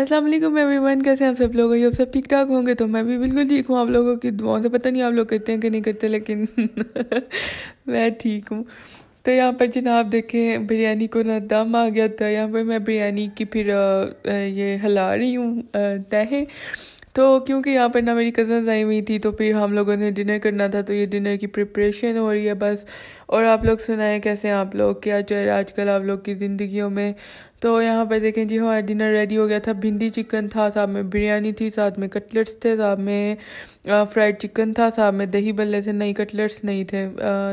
अस्सलाम वालेकुम एवरीवन कैसे आप सब लोग आप सब ठीक ठाक होंगे तो मैं भी बिल्कुल ठीक हूँ आप लोगों की दुआओं से पता नहीं आप लोग करते हैं कि नहीं करते लेकिन मैं ठीक हूँ तो यहाँ पर जनाब देखें बिरयानी को ना दम आ गया था यहाँ पर मैं बिरयानी की फिर ये हिला रही हूँ तहें तो क्योंकि यहाँ पर ना मेरी कज़न्स आई हुई थी तो फिर हम लोगों ने डिनर करना था तो ये डिनर की प्रिपरेशन हो रही है बस और आप लोग सुनाए कैसे आप लोग क्या चल रहा है आजकल आप लोग की ज़िंदगियों में तो यहाँ पर देखें जी हमारा डिनर रेडी हो गया था भिंडी चिकन था साथ में बिरयानी थी साथ में कटलेट्स थे साथ में फ्राइड चिकन था साथ में दही बल्ले थे नहीं कटलेट्स नहीं थे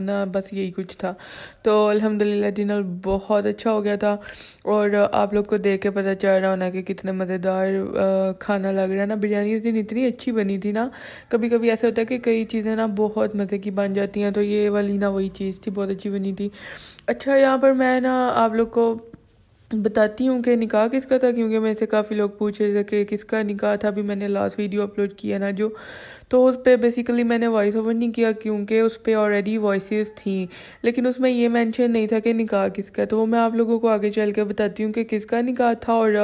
ना बस यही कुछ था तो अल्हम्दुलिल्लाह डिनर बहुत अच्छा हो गया था और आप लोग को देख के पता चल रहा होना कि कितना मज़ेदार खाना लग रहा है ना बिरयानी इस दिन इतनी अच्छी बनी थी ना कभी कभी ऐसा होता है कि कई चीज़ें ना बहुत मज़े की बन जाती हैं तो ये वाली ना वही चीज़ थी बहुत अच्छी बनी थी अच्छा यहाँ पर मैं ना आप लोग को बताती हूँ कि निकाह किसका था क्योंकि मेरे से काफ़ी लोग पूछ रहे थे कि किसका निकाह था अभी मैंने लास्ट वीडियो अपलोड किया ना जो तो उस पर बेसिकली मैंने वॉइस ओवर नहीं किया क्योंकि उस पर ऑलरेडी वॉइस थी लेकिन उसमें ये मैंशन नहीं था कि निकाह किसका तो वो मैं आप लोगों को आगे चल के बताती हूँ कि किसका निकाह था और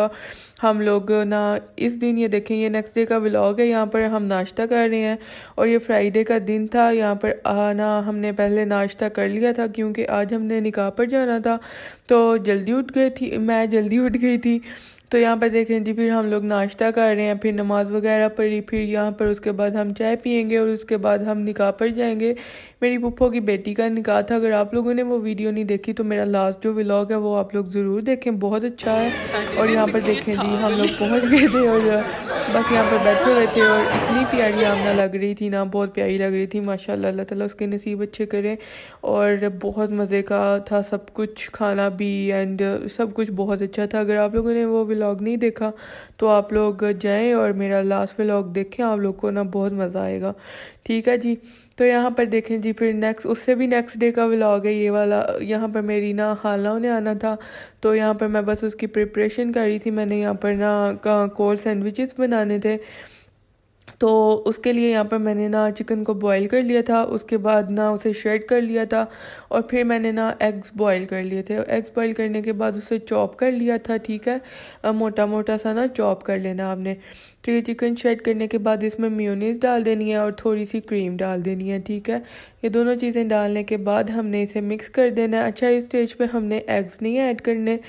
हम लोग ना इस दिन ये देखें ये नेक्स्ट डे का ब्लॉग है यहाँ पर हम नाश्ता कर रहे हैं और ये फ्राइडे का दिन था यहाँ पर ना हमने पहले नाश्ता कर लिया था क्योंकि आज हमने निकाह पर जाना था तो जल्दी उठ गई थी मैं जल्दी उठ गई थी तो यहाँ पर देखें जी फिर हम लोग नाश्ता कर रहे हैं फिर नमाज़ वगैरह पढ़ी फिर यहाँ पर उसके बाद हम चाय पियेंगे और उसके बाद हम निकाह पर जाएंगे मेरी पुप्पो की बेटी का निकाह था अगर आप लोगों ने वो वीडियो नहीं देखी तो मेरा लास्ट जो व्लॉग है वो आप लोग ज़रूर देखें बहुत अच्छा है और यहाँ पर देखें जी हम लोग पहुँच गए थे और बस यहाँ पर बैठे हुए थे और इतनी प्यारी आमना लग रही थी ना बहुत प्यारी लग रही थी माशा अल्लाह तला उसके नसीब अच्छे करें और बहुत मज़े का था सब कुछ खाना भी एंड सब कुछ बहुत अच्छा था अगर आप लोगों ने वो व्लॉग नहीं देखा तो आप लोग जाएं और मेरा लास्ट व्लॉग देखें आप लोग को ना बहुत मज़ा आएगा ठीक है जी तो यहाँ पर देखें जी फिर नेक्स्ट उससे भी नेक्स्ट डे का व्लॉग है ये वाला यहाँ पर मेरी ना हालाओं ने आना था तो यहाँ पर मैं बस उसकी प्रिपरेशन कर रही थी मैंने यहाँ पर ना कोल्ड सैंडविचेस बनाने थे तो उसके लिए यहाँ पर मैंने ना चिकन को बॉईल कर लिया था उसके बाद ना उसे शेड कर लिया था और फिर मैंने ना एग्स बॉईल कर लिए थे एग्स बॉईल करने के बाद उसे चॉप कर लिया था ठीक है मोटा मोटा सा ना चॉप कर लेना आपने तो ये चिकन शेड करने के बाद इसमें म्यूनिस डाल देनी है और थोड़ी सी क्रीम डाल देनी है ठीक है ये दोनों चीज़ें डालने के बाद हमने इसे मिक्स कर देना है अच्छा इस स्टेज पर हमने एग्स नहीं ऐड करने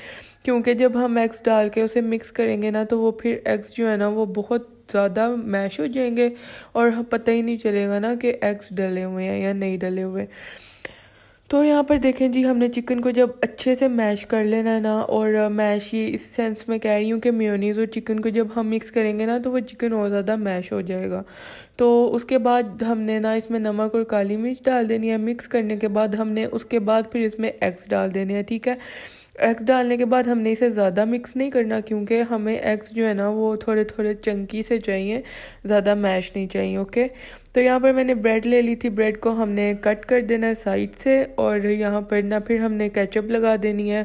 क्योंकि जब हम एग्स डाल के उसे मिक्स करेंगे ना तो वो फिर एग्स जो है ना वो बहुत ज़्यादा मैश हो जाएंगे और पता ही नहीं चलेगा ना कि एग्स डले हुए हैं या नहीं डले हुए तो यहाँ पर देखें जी हमने चिकन को जब अच्छे से मैश कर लेना ना और मैश ये इस सेंस में कह रही हूँ कि म्योनीज़ और चिकन को जब हम मिक्स करेंगे ना तो वो चिकन और ज़्यादा मैश हो जाएगा तो उसके बाद हमने ना इसमें नमक और काली मिर्च डाल देनी है मिक्स करने के बाद हमने उसके बाद फिर इसमें एग्स डाल देने हैं ठीक है एग्स डालने के बाद हमने इसे ज़्यादा मिक्स नहीं करना क्योंकि हमें एग्स जो है ना वो थोड़े थोड़े चंकी से चाहिए ज़्यादा मैश नहीं चाहिए ओके तो यहाँ पर मैंने ब्रेड ले ली थी ब्रेड को हमने कट कर देना है साइड से और यहाँ पर ना फिर हमने केचप लगा देनी है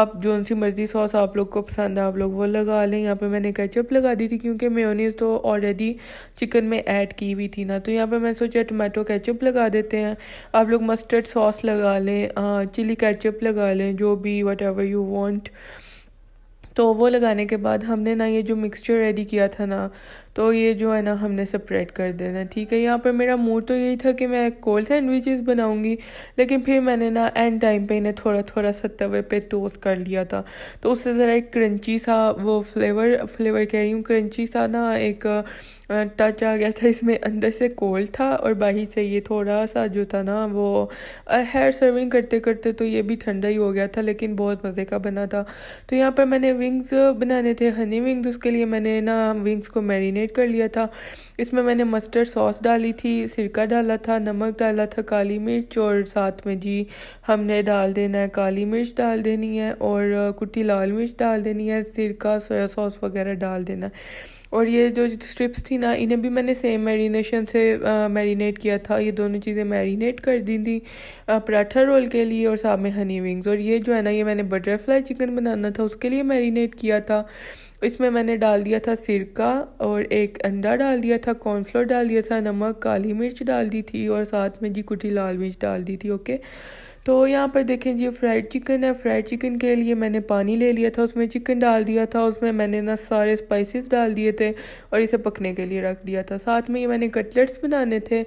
आप जो सी मर्ज़ी सॉस आप लोग को पसंद है आप लोग वो लगा लें यहाँ पर मैंने केचप लगा दी थी क्योंकि मेयोनीज़ तो ऑलरेडी चिकन में ऐड की हुई थी ना तो यहाँ पर मैं सोचा टमाटो केचप लगा देते हैं आप लोग मस्टर्ड सॉस लगा लें चिली केचप लगा लें जो भी वट एवर यू वॉन्ट तो वो लगाने के बाद हमने ना ये जो मिक्सचर रेडी किया था ना तो ये जो है ना हमने सेपरेट कर देना ठीक है यहाँ पर मेरा मूड तो यही था कि मैं कोल्ड सैंडविचेस बनाऊँगी लेकिन फिर मैंने ना एंड टाइम पे इन्हें थोड़ा थोड़ा सा तवे पे टोस्ट कर लिया था तो उससे ज़रा एक क्रंची सा वो फ्लेवर फ्लेवर कह रही हूँ क्रंची सा ना एक टच आ गया था इसमें अंदर से कोल्ड था और बाहर से ये थोड़ा सा जो था ना वो हेयर सर्विंग करते करते तो ये भी ठंडा ही हो गया था लेकिन बहुत मज़े का बना था तो यहाँ पर मैंने विंग्स uh, बनाने थे हनी विंग्स उसके लिए मैंने ना विंग्स को मैरिनेट कर लिया था इसमें मैंने मस्टर्ड सॉस डाली थी सिरका डाला था नमक डाला था काली मिर्च और साथ में जी हमने डाल देना है काली मिर्च डाल देनी है और uh, कुटी लाल मिर्च डाल देनी है सिरका सोया सॉस वगैरह डाल देना है और ये जो स्ट्रिप्स थी ना इन्हें भी मैंने सेम मैरिनेशन से मैरिनेट किया था ये दोनों चीज़ें मैरिनेट कर दी थी पराठा रोल के लिए और साथ में हनी विंग्स और ये जो है ना ये मैंने बटरफ्लाई चिकन बनाना था उसके लिए मैरिनेट किया था इसमें मैंने डाल दिया था सिरका और एक अंडा डाल दिया था कॉर्नफ्लोर डाल दिया था नमक काली मिर्च डाल दी थी और साथ में जी कुटी लाल मिर्च डाल दी थी ओके तो यहाँ पर देखें जी फ्राइड चिकन है फ्राइड चिकन के लिए मैंने पानी ले लिया था उसमें चिकन डाल दिया था उसमें मैंने ना सारे स्पाइसेस डाल दिए थे और इसे पकने के लिए रख दिया था साथ में ये मैंने कटलेट्स बनाने थे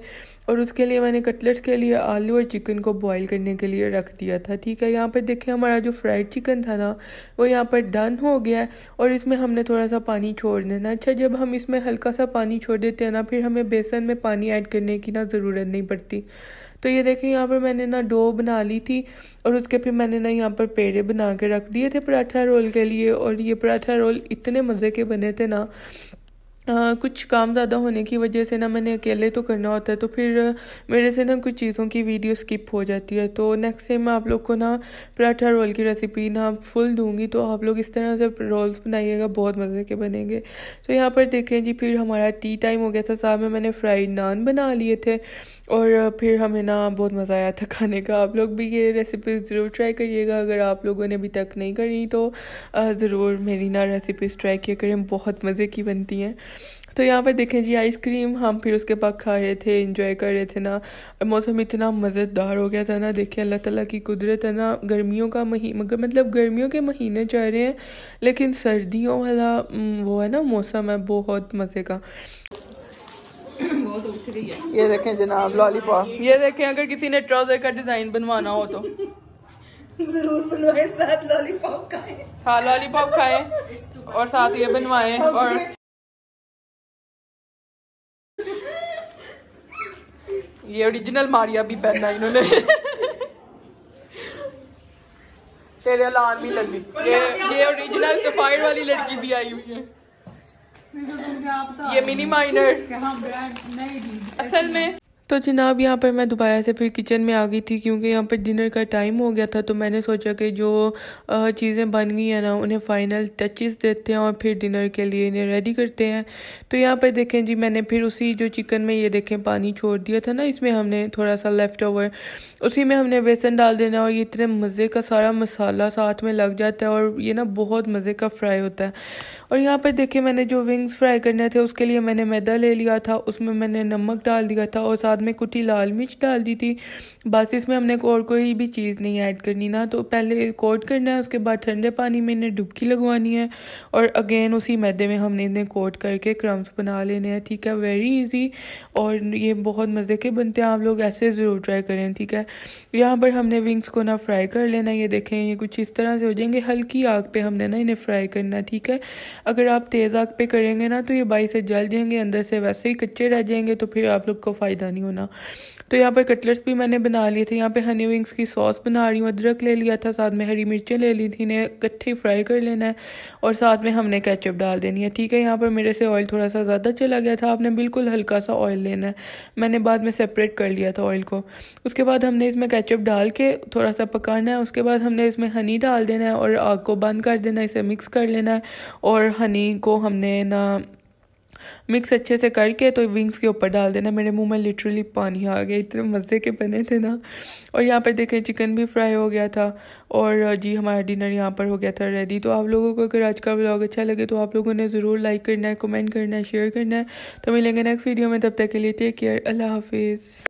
और उसके लिए मैंने कटलेट्स के लिए आलू और चिकन को बॉईल करने के लिए रख दिया था ठीक है यहाँ पर देखें हमारा जो फ्राइड चिकन था ना वो यहाँ पर डन हो गया है और इसमें हमने थोड़ा सा पानी छोड़ देना अच्छा जब हम इसमें हल्का सा पानी छोड़ देते हैं ना फिर हमें बेसन में पानी ऐड करने की ना ज़रूरत नहीं पड़ती तो ये देखें यहाँ पर मैंने ना डो बना ली थी और उसके फिर मैंने ना यहाँ पर पेड़े बना के रख दिए थे पराठा रोल के लिए और ये पराठा रोल इतने मज़े के बने थे ना कुछ काम ज़्यादा होने की वजह से ना मैंने अकेले तो करना होता है तो फिर मेरे से ना कुछ चीज़ों की वीडियो स्किप हो जाती है तो नेक्स्ट टाइम मैं आप लोग को ना पराठा रोल की रेसिपी ना फुल दूंगी तो आप लोग इस तरह से रोल्स बनाइएगा बहुत मज़े के बनेंगे तो यहाँ पर देखें जी फिर हमारा टी टाइम हो गया था साथ में मैंने फ्राइड नान बना लिए थे और फिर हमें ना बहुत मज़ा आया था खाने का आप लोग भी ये रेसिपी ज़रूर ट्राई करिएगा अगर आप लोगों ने अभी तक नहीं करी तो ज़रूर मेरी ना रेसिपीज़ ट्राई किया करें बहुत मज़े की बनती हैं तो यहाँ पर देखें जी आइसक्रीम हम फिर उसके बाद खा रहे थे इंजॉय कर रहे थे ना मौसम इतना मज़ेदार हो गया था ना देखें अल्लाह ताला की कुदरत है ना गर्मियों का मही मगर मतलब गर्मियों के महीने जा रहे हैं लेकिन सर्दियों वाला वो है ना मौसम है बहुत मज़े का ये देखें जनाब लॉलीपॉप ये देखें अगर किसी ने ट्राउजर का डिजाइन बनवाना हो तो जरूर बनवाए साथ लॉलीपॉप खाए हाँ लॉलीपॉप खाए और साथ ये बनवाए और ये ओरिजिनल मारिया भी पहना इन्होंने तेरे अलार्म भी लगी ये ये ओरिजिनल सफाइड तो वाली लड़की भी आई हुई है तो तो ये मिनी माइनर हाँ असल में तो जनाब यहाँ पर मैं दोबारा से फिर किचन में आ गई थी क्योंकि यहाँ पर डिनर का टाइम हो गया था तो मैंने सोचा कि जो चीज़ें बन गई हैं ना उन्हें फ़ाइनल टचेस देते हैं और फिर डिनर के लिए इन्हें रेडी करते हैं तो यहाँ पर देखें जी मैंने फिर उसी जो चिकन में ये देखें पानी छोड़ दिया था ना इसमें हमने थोड़ा सा लेफ़्ट ओवर उसी में हमने बेसन डाल देना और ये इतने मज़े का सारा मसाला साथ में लग जाता है और ये ना बहुत मज़े का फ्राई होता है और यहाँ पर देखें मैंने जो विंग्स फ्राई करने थे उसके लिए मैंने मैदा ले लिया था उसमें मैंने नमक डाल दिया था और साथ साथ में कुटी लाल मिर्च डाल दी थी बस इसमें हमने और कोई भी चीज़ नहीं ऐड करनी ना तो पहले कोट करना है उसके बाद ठंडे पानी में इन्हें डुबकी लगवानी है और अगेन उसी मैदे में हमने इन्हें कोट करके क्रम्स बना लेने हैं ठीक है वेरी ईजी और ये बहुत मज़े के बनते हैं आप लोग ऐसे ज़रूर ट्राई करें ठीक है यहाँ पर हमने विंग्स को ना फ्राई कर लेना ये देखें ये कुछ इस तरह से हो जाएंगे हल्की आग पे हमने ना इन्हें फ्राई करना ठीक है अगर आप तेज़ आग पे करेंगे ना तो ये बाई से जल जाएंगे अंदर से वैसे ही कच्चे रह जाएंगे तो फिर आप लोग को फ़ायदा नहीं नहीं होना तो यहाँ पर कटलेट्स भी मैंने बना लिए थे यहाँ पे हनी विंग्स की सॉस बना रही हूँ अदरक ले लिया था साथ में हरी मिर्चें ले ली थी इन्हें इकट्ठे फ्राई कर लेना है और साथ में हमने कैचअप डाल देनी है ठीक है यहाँ पर मेरे से ऑयल थोड़ा सा ज़्यादा चला गया था आपने बिल्कुल हल्का सा ऑयल लेना है मैंने बाद में सेपरेट कर लिया था ऑयल को उसके बाद हमने इसमें कैचअप डाल के थोड़ा सा पकाना है उसके बाद हमने इसमें हनी डाल देना है और आग को बंद कर देना है इसे मिक्स कर लेना है और हनी को हमने ना मिक्स अच्छे से करके तो विंग्स के ऊपर डाल देना मेरे मुंह में लिटरली पानी आ गया इतने मज़े के बने थे ना और यहाँ पर देखें चिकन भी फ्राई हो गया था और जी हमारा डिनर यहाँ पर हो गया था रेडी तो आप लोगों को अगर आज का ब्लॉग अच्छा लगे तो आप लोगों ने ज़रूर लाइक करना है कमेंट करना है शेयर करना है तो मिलेंगे नेक्स्ट वीडियो में तब तक के लिए टेक केयर अल्लाह हाफिज़